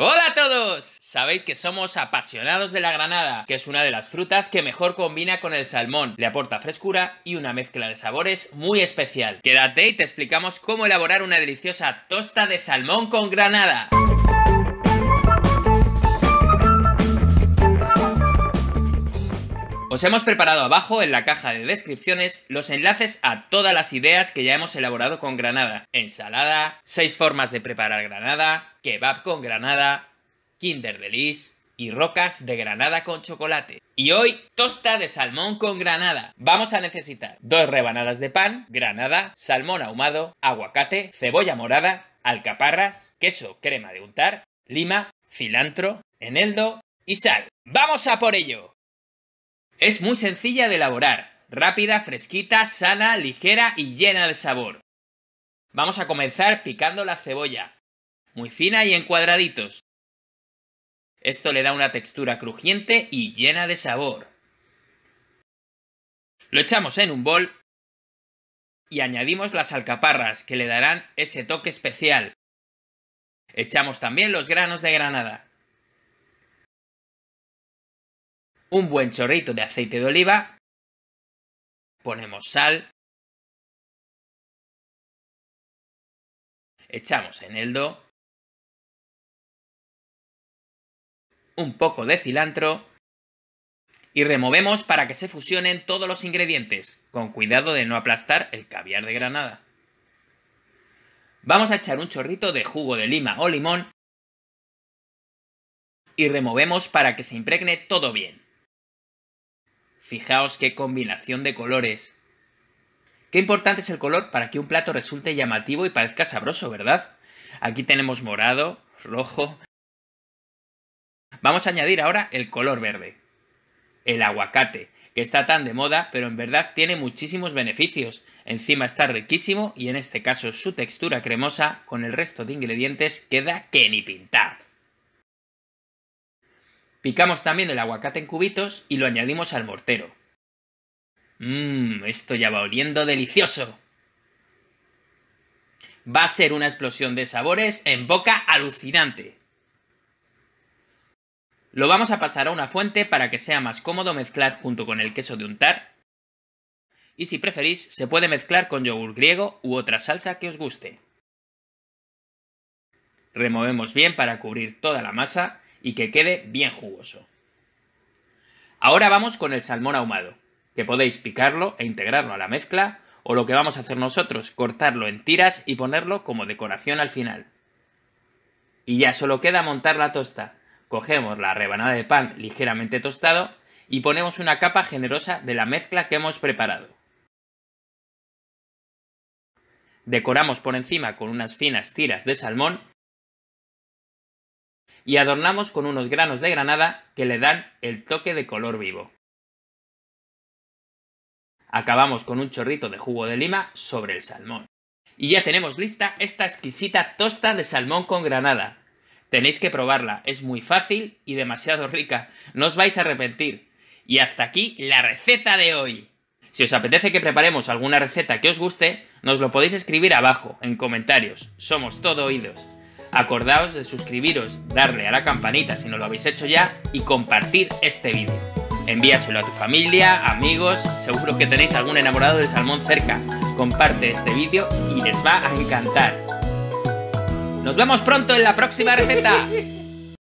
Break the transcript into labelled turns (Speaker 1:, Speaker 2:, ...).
Speaker 1: ¡Hola a todos! Sabéis que somos apasionados de la granada, que es una de las frutas que mejor combina con el salmón. Le aporta frescura y una mezcla de sabores muy especial. Quédate y te explicamos cómo elaborar una deliciosa tosta de salmón con granada. hemos preparado abajo en la caja de descripciones los enlaces a todas las ideas que ya hemos elaborado con granada. Ensalada, seis formas de preparar granada, kebab con granada, kinder delis y rocas de granada con chocolate. Y hoy, tosta de salmón con granada. Vamos a necesitar dos rebanadas de pan, granada, salmón ahumado, aguacate, cebolla morada, alcaparras, queso crema de untar, lima, cilantro, eneldo y sal. ¡Vamos a por ello! Es muy sencilla de elaborar, rápida, fresquita, sana, ligera y llena de sabor. Vamos a comenzar picando la cebolla, muy fina y en cuadraditos. Esto le da una textura crujiente y llena de sabor. Lo echamos en un bol y añadimos las alcaparras que le darán ese toque especial. Echamos también los granos de granada. un buen chorrito de aceite de oliva, ponemos sal, echamos eneldo, un poco de cilantro y removemos para que se fusionen todos los ingredientes, con cuidado de no aplastar el caviar de granada. Vamos a echar un chorrito de jugo de lima o limón y removemos para que se impregne todo bien. Fijaos qué combinación de colores. Qué importante es el color para que un plato resulte llamativo y parezca sabroso, ¿verdad? Aquí tenemos morado, rojo. Vamos a añadir ahora el color verde. El aguacate, que está tan de moda, pero en verdad tiene muchísimos beneficios. Encima está riquísimo y en este caso su textura cremosa con el resto de ingredientes queda que ni pintar. Picamos también el aguacate en cubitos y lo añadimos al mortero. Mmm, esto ya va oliendo delicioso. Va a ser una explosión de sabores en boca alucinante. Lo vamos a pasar a una fuente para que sea más cómodo mezclar junto con el queso de untar. Y si preferís, se puede mezclar con yogur griego u otra salsa que os guste. Removemos bien para cubrir toda la masa y que quede bien jugoso. Ahora vamos con el salmón ahumado, que podéis picarlo e integrarlo a la mezcla, o lo que vamos a hacer nosotros, cortarlo en tiras y ponerlo como decoración al final. Y ya solo queda montar la tosta. Cogemos la rebanada de pan ligeramente tostado y ponemos una capa generosa de la mezcla que hemos preparado. Decoramos por encima con unas finas tiras de salmón y adornamos con unos granos de granada que le dan el toque de color vivo. Acabamos con un chorrito de jugo de lima sobre el salmón. Y ya tenemos lista esta exquisita tosta de salmón con granada. Tenéis que probarla, es muy fácil y demasiado rica, no os vais a arrepentir. Y hasta aquí la receta de hoy. Si os apetece que preparemos alguna receta que os guste, nos lo podéis escribir abajo, en comentarios. Somos todo oídos acordaos de suscribiros, darle a la campanita si no lo habéis hecho ya y compartir este vídeo. Envíaselo a tu familia, amigos, seguro que tenéis algún enamorado de salmón cerca. Comparte este vídeo y les va a encantar. Nos vemos pronto en la próxima receta.